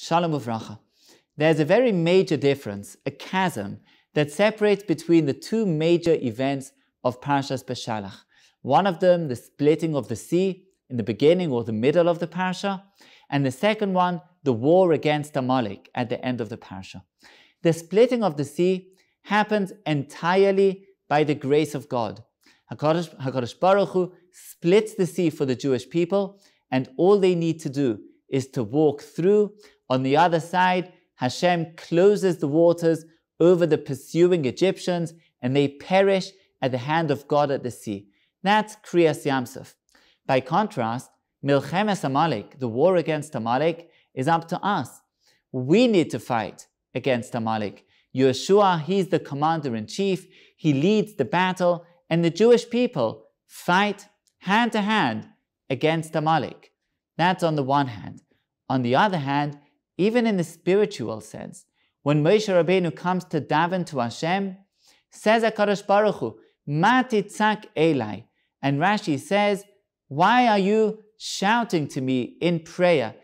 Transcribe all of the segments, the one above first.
Shalom Uvracha. There's a very major difference, a chasm, that separates between the two major events of Parshas Beshalach. One of them, the splitting of the sea in the beginning or the middle of the parsha, and the second one, the war against Amalek at the end of the parsha. The splitting of the sea happens entirely by the grace of God. HaKadosh, HaKadosh Baruch Hu splits the sea for the Jewish people, and all they need to do is to walk through on the other side, Hashem closes the waters over the pursuing Egyptians and they perish at the hand of God at the sea. That's Kriyas Yamsuf. By contrast, Milchemes Amalek, the war against Amalek, is up to us. We need to fight against Amalek. Yeshua, he's the commander in chief, he leads the battle, and the Jewish people fight hand to hand against Amalek. That's on the one hand. On the other hand, even in the spiritual sense. When Moshe Rabbeinu comes to daven to Hashem, says HaKadosh Baruch Hu, Matitzak titzak elai. And Rashi says, why are you shouting to me in prayer?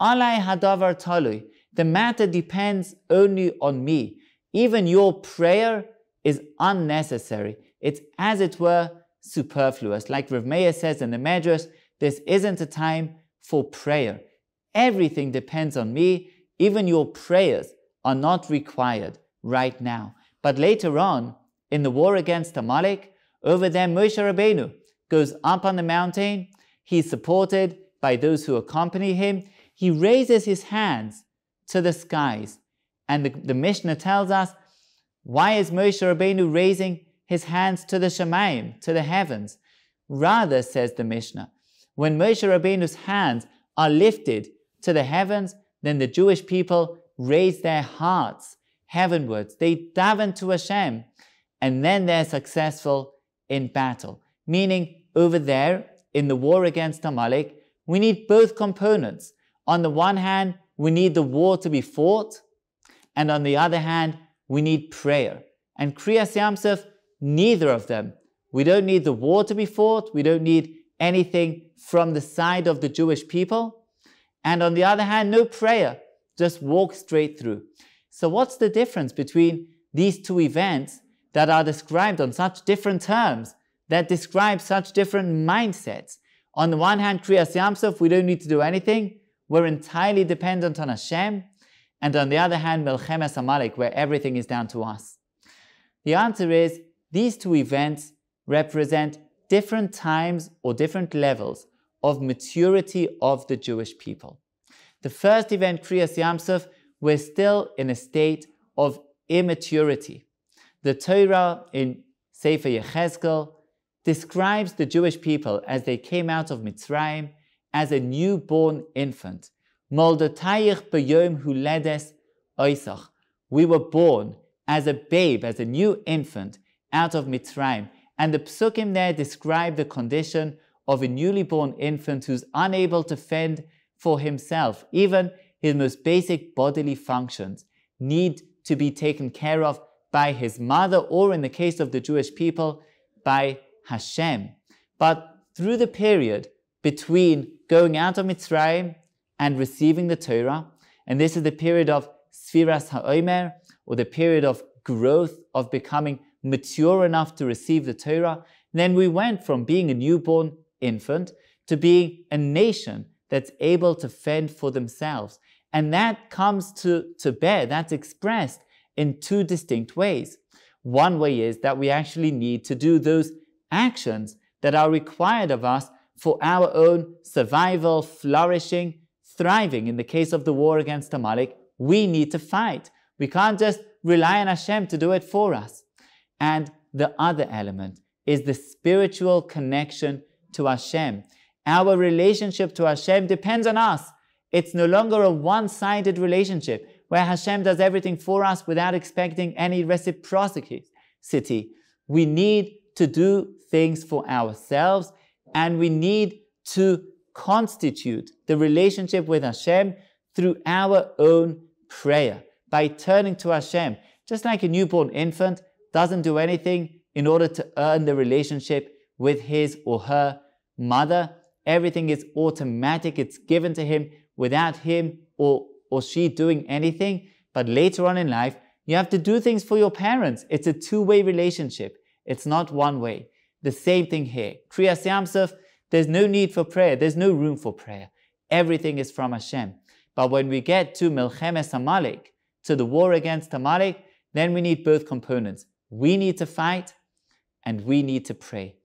Alai hadavar talui. The matter depends only on me. Even your prayer is unnecessary. It's as it were superfluous. Like Rav Meir says in the Medrash, this isn't a time for prayer. Everything depends on me. Even your prayers are not required right now. But later on, in the war against Amalek, over there Moshe Rabbeinu goes up on the mountain. He's supported by those who accompany him. He raises his hands to the skies. And the, the Mishnah tells us, why is Moshe Rabbeinu raising his hands to the Shemaim, to the heavens? Rather, says the Mishnah, when Moshe Rabbeinu's hands are lifted to the heavens, then the Jewish people raise their hearts heavenwards. They daven to Hashem, and then they're successful in battle. Meaning, over there in the war against Amalek, we need both components. On the one hand, we need the war to be fought, and on the other hand, we need prayer. And Kriyas Yamsuf, neither of them. We don't need the war to be fought, we don't need anything from the side of the Jewish people and on the other hand, no prayer, just walk straight through. So, what's the difference between these two events that are described on such different terms, that describe such different mindsets? On the one hand, Kriya Yamsuf, we don't need to do anything, we're entirely dependent on Hashem. And on the other hand, Melchem es Amalek, where everything is down to us. The answer is these two events represent different times or different levels of maturity of the Jewish people. The first event, Kriyas Yamsuf, we're still in a state of immaturity. The Torah in Sefer Yechezkel describes the Jewish people as they came out of Mitzrayim as a newborn infant. Moldotayich b'yom huledes We were born as a babe, as a new infant, out of Mitzrayim. And the psukim there describe the condition of a newly born infant who's unable to fend for himself. Even his most basic bodily functions need to be taken care of by his mother, or in the case of the Jewish people, by Hashem. But through the period between going out of Mitzrayim and receiving the Torah, and this is the period of Sfiras HaOmer, or the period of growth, of becoming mature enough to receive the Torah, then we went from being a newborn infant to being a nation that's able to fend for themselves. And that comes to, to bear, that's expressed in two distinct ways. One way is that we actually need to do those actions that are required of us for our own survival, flourishing, thriving. In the case of the war against Amalek, we need to fight. We can't just rely on Hashem to do it for us. And the other element is the spiritual connection to Hashem. Our relationship to Hashem depends on us. It's no longer a one sided relationship where Hashem does everything for us without expecting any reciprocity. We need to do things for ourselves and we need to constitute the relationship with Hashem through our own prayer by turning to Hashem. Just like a newborn infant doesn't do anything in order to earn the relationship, with his or her mother. Everything is automatic, it's given to him without him or, or she doing anything. But later on in life, you have to do things for your parents. It's a two way relationship, it's not one way. The same thing here. Kriya Samsaf, there's no need for prayer, there's no room for prayer. Everything is from Hashem. But when we get to Melchemes Amalek, to the war against Amalek, then we need both components. We need to fight and we need to pray.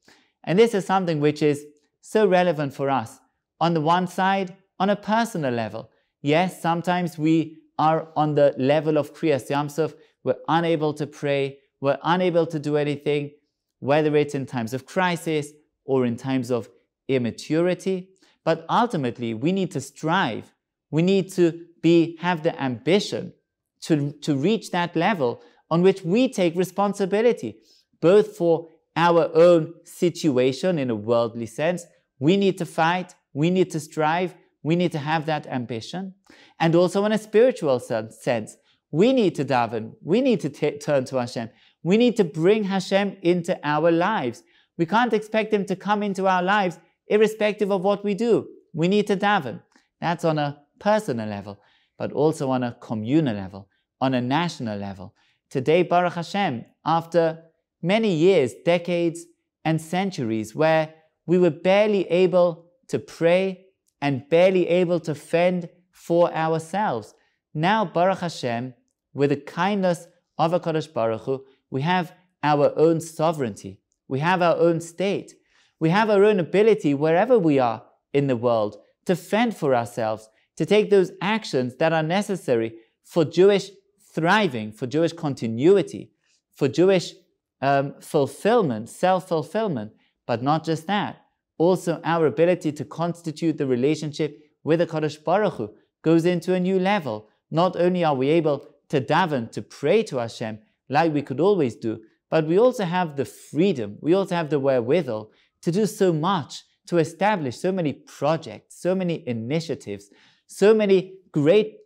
And this is something which is so relevant for us. On the one side, on a personal level, yes, sometimes we are on the level of Kriyas we're unable to pray, we're unable to do anything, whether it's in times of crisis or in times of immaturity. But ultimately, we need to strive. We need to be, have the ambition to, to reach that level on which we take responsibility, both for our own situation in a worldly sense. We need to fight, we need to strive, we need to have that ambition. And also in a spiritual sense, we need to daven, we need to turn to Hashem, we need to bring Hashem into our lives. We can't expect Him to come into our lives irrespective of what we do. We need to daven. That's on a personal level, but also on a communal level, on a national level. Today, Baruch Hashem, after many years, decades, and centuries where we were barely able to pray and barely able to fend for ourselves. Now, Baruch Hashem, with the kindness of HaKadosh Baruch Hu, we have our own sovereignty. We have our own state. We have our own ability, wherever we are in the world, to fend for ourselves, to take those actions that are necessary for Jewish thriving, for Jewish continuity, for Jewish um, fulfillment, self fulfillment, but not just that. Also, our ability to constitute the relationship with the Kadosh Baruch Hu goes into a new level. Not only are we able to daven, to pray to Hashem, like we could always do, but we also have the freedom, we also have the wherewithal to do so much, to establish so many projects, so many initiatives, so many great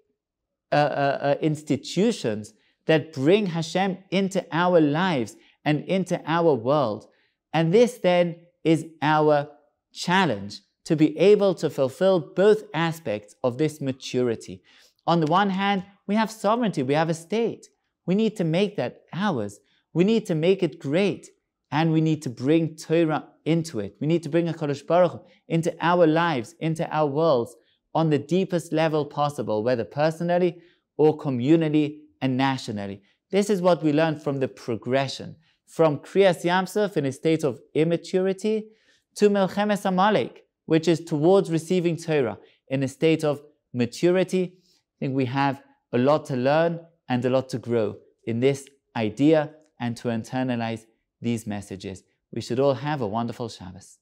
uh, uh, uh, institutions that bring Hashem into our lives and into our world. And this then is our challenge to be able to fulfill both aspects of this maturity. On the one hand, we have sovereignty, we have a state. We need to make that ours. We need to make it great. And we need to bring Torah into it. We need to bring HaKadosh Baruch Hu into our lives, into our worlds, on the deepest level possible, whether personally or communally and nationally. This is what we learn from the progression from Kriyas Yamsuf in a state of immaturity to Melchemes Amalek, which is towards receiving Torah in a state of maturity. I think we have a lot to learn and a lot to grow in this idea and to internalize these messages. We should all have a wonderful Shabbos.